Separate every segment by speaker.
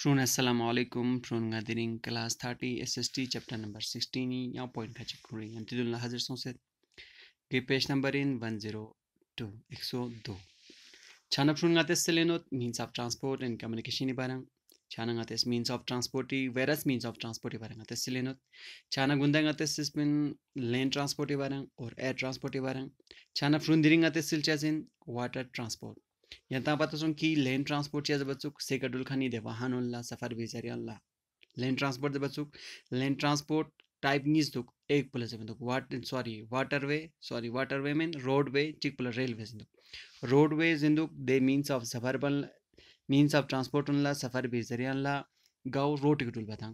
Speaker 1: Prone असलम फ्रोन गादरिंग class thirty S S T chapter number sixteen या पॉइंट का चेक करूँगी अमतुल्ला हजर सोसेद के page number in one zero two एक सौ दो छाना फ्रोन गाते सेलेनोत means of transport and communication बारंग छाना गाते मीन्स ऑफ ट्रांसपोर्ट ही वेरस मीन्स ऑफ ट्रांसपोर्ट बारंग गाते सेलेनोत छाना गुंदा गाते सिस्पिन लैंड ट्रांसपोर्ट बारंग और एयर ट्रांसपोर्ट बारंग छाना फ्रोन दिरिंग गाते सिलचेज इन वाटर ट्रांसपोर्ट पता सुन कि लैंड ट्रांसपोर्ट ट्रान्सपोर्ट याज से कडुल खानी देवा हानोल्ला सफर बेचारी अल्ला लैंड ट्रांसपोर्ट दे बच्चूक लैंड ट्रांसपोर्ट टाइप नीज दुख एक से बंदुक what sorry waterway sorry waterway mean roadway चिक पुल रेलवे जिंदुक रोड वे जिंदुक दे मीन्स ऑफ सफर बन मीन्स ऑफ ट्रांसपोर्ट उनला सफर बेजरी अनला गाओ रोड के टूल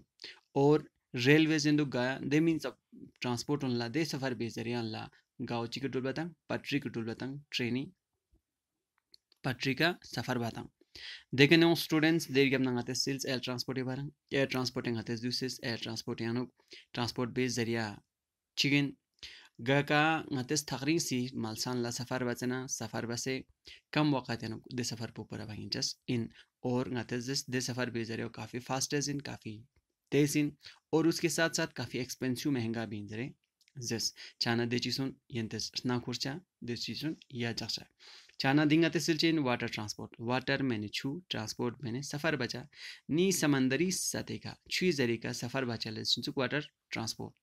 Speaker 1: और रेलवे जिंदुक गाया दे मीन्स ऑफ ट्रांसपोर्ट उनला दे सफर बेजरी अनला गाँव चिक टूल बतांग पटरी के टूल बतांग ट्रेनी का सफर बताऊँ देखे नो स्टूडेंट्स देर के अपना आते सिल्स एयर ट्रांसपोर्ट के बारे एयर ट्रांसपोर्टिंग आते दूसरे एयर ट्रांसपोर्ट यानो ट्रांसपोर्ट बेस जरिया चिकन गका आते थकरी सी मालसान ला सफर बचना सफर बसे कम वक्त यानो दे सफर पूरा भाई जस इन और आते जिस दे सफर बेस जरिया काफ़ी फास्टेज इन काफ़ी तेज इन और उसके साथ साथ काफ़ी एक्सपेंसिव महंगा भी इन जरे जिस चाना दे चीज़ों यंतस ना खुर्चा दे चीज़ों या चक्चा चाना दिंगा तिल चेन वाटर ट्रांसपोर्ट वाटर मैंने छू ट्रांसपोर्ट मैंने सफर बचा नी समंदरी सतह का छुई जरी का सफर बचा लेक वाटर ट्रांसपोर्ट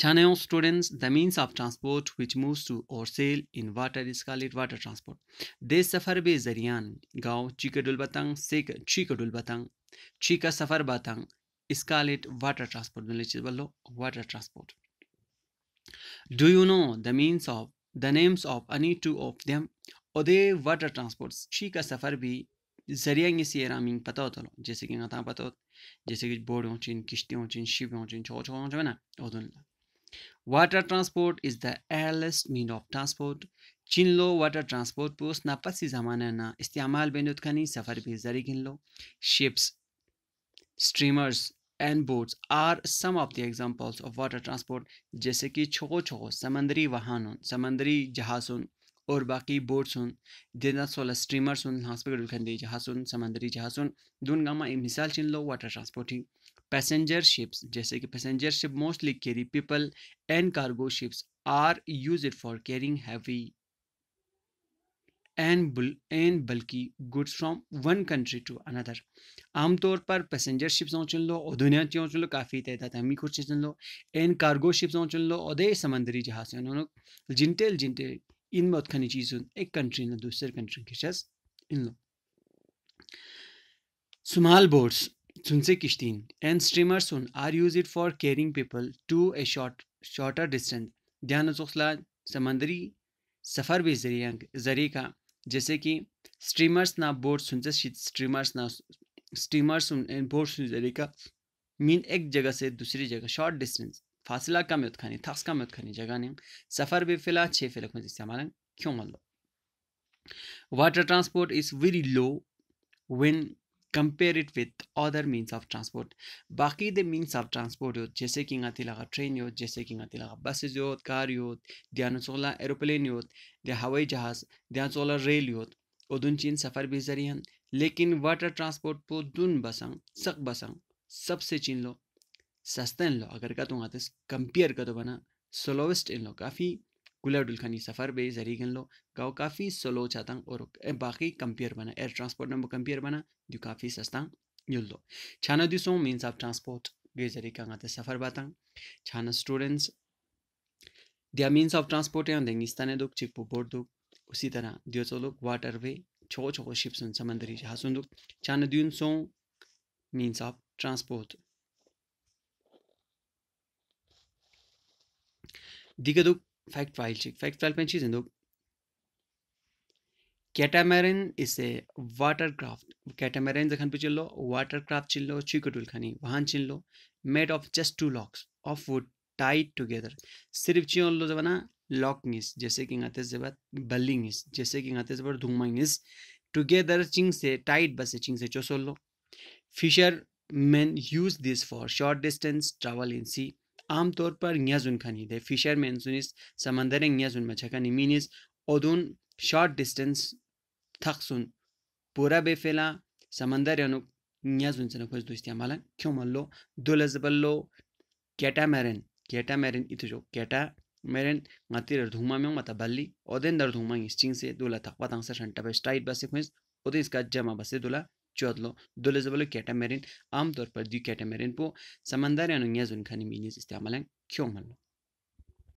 Speaker 1: छानयो students the means of transport which move to or sail in water is call it water transport दे सफर बे जरियान गाँव चिकडुल बतंग से चिकडुल बतंग ची का सफर बतंग is call it water transport बोलो water transport do you know the means of the names of any two of them उदे वाटर ट्रांसपोर्ट छी का सफ़र भी जरिया ये सी पता होता जैसे कि पता हो जैसे कि बोर्ड हो चिन किश्ती हो चिन शिप चिन छो छो हो ना उदन water transport is the earliest mean of transport चिन लो वाटर ट्रांसपोर्ट पोस्ट ना पसी ज़माना ना इस्तेमाल बेनुत खानी सफ़र भी जरिए गिन लो ships streamers and boats are some of the examples of water transport जैसे कि छोको छोको समंदरी वाहन समंदरी जहाज़ और बाकी बोट्स हूँ देना सोलह स्ट्रीमर्स हुन हॉस्पिटल खंदी जहाज सुन समंदरी जहाज हुन दून गामा मिसाल चिन लो वाटर ट्रांसपोर्ट ही पैसेंजर शिप्स जैसे कि passenger ship mostly carry people and cargo ships are use for carrying heavy and bulky goods from one country to another आम आमतौर पर पैसेंजर शिप्स चुन लो और दुनिया चीज़ों चुन लो काफ़ी तैदा हमी खुर्चे चुन लो एन कार्गो शिप्स चुन लो और समंदरी जहाज से उन्होंने जिनटे जिनटे इन बहुत खानी चीज़ों एक कंट्री ने दूसरे कंट्री के शस इन लो स्मॉल बोट्स सुनसे किश्तीन एंड स्ट्रीमर्स सुन are use it for carrying people to a short shorter distance ध्यान समंदरी सफ़र भी जरिए जरिए का जैसे कि स्ट्रीमर्स ना बोर्ड सुनचे स्ट्रीमर्स ना स्ट्रीमर्स बोर्ड सुनचे का मीन एक जगह से दूसरी जगह शॉर्ट डिस्टेंस फासला कम खानी थक्स कम खानी जगह ने सफ़र भी फिलहाल छः फिलक में इस्तेमाल क्यों मान लो water transport is very low when compare it with other means of transport बाकी the means of transport योत जैसे कि ngati laga train योत जैसे कि ngati laga buses योत car योत ध्यान सोला aeroplane योत the हवाई जहाज ध्यान सोला rail योत उदुन चीन सफ़र भी जरियन लेकिन वाटर ट्रांसपोर्ट पो दुन बसंग सक बसंग सबसे चीन लो सस्ते इन लो अगर का तो कंपेयर कर दो बना स्लोवेस्ट इन लो काफ़ी गुला डुलखानी सफ़र बे जरी जरीगन लो गाओ काफ़ी स्लो चातंग और बाकी कंपेयर बना एयर ट्रांसपोर्ट नंबर कंपेयर बना जो काफ़ी सस्ता युल दो छाना दिसों मीन्स ऑफ ट्रांसपोर्ट बे जरी जरीका गाते सफ़र बातंग छाना स्टूडेंट्स दिया मीन्स ऑफ ट्रांसपोर्ट यहाँ देंगे स्थान दुख चिपू बोर्ड दुख उसी तरह दियो सो लोग वाटर वे छो छो शिप सुन समंदरी सुन दुख छाना दिन सो मीन्स ऑफ ट्रांसपोर्ट दुख fact file çık. Fact file ben çizin. Catamaran is a watercraft ক্যাটাম্যারেন যেখান পে চিনলো ওয়াটারক্রাফট চিনলো চিকটুল খানি वहां চিনলো made of just two logs of wood tied together सिर्फ चिनलो जबना लॉकनिस जैसे कि गाते जब बलिंगिस जैसे कि गाते जब धुमाइनिस टुगेदर चिंग से टाइट बसे चिंग से चोसोलो fishermen use this for short distance travel in sea आमतौर पर न्याजुन खानी दे फिशर सुनिस समंदर न्याजुन खानी मीनिस ओदुन शॉर्ट डिस्टेंस थक सुन पूरा बेफेला समंदर अनु न्याजुन से नखोज दोस्ती हमारा क्यों मल्लो दुलज बल्लो कैटा मैरन कैटा मैरन इत जो कैटा मैरन मातिर धूमा में मत बल्ली ओदेन दर धूमा इस चिंग से दुला थकवा तंग से शंटा पे स्ट्राइट बसे खुज ओदे इसका जमा बसे दुला چودلو زبل کیٹامرین عام طور پر دی کیٹامرین پو سمندر سەمەنداریان و نیازون کەنیمی نیز ئستعمەلەن ملو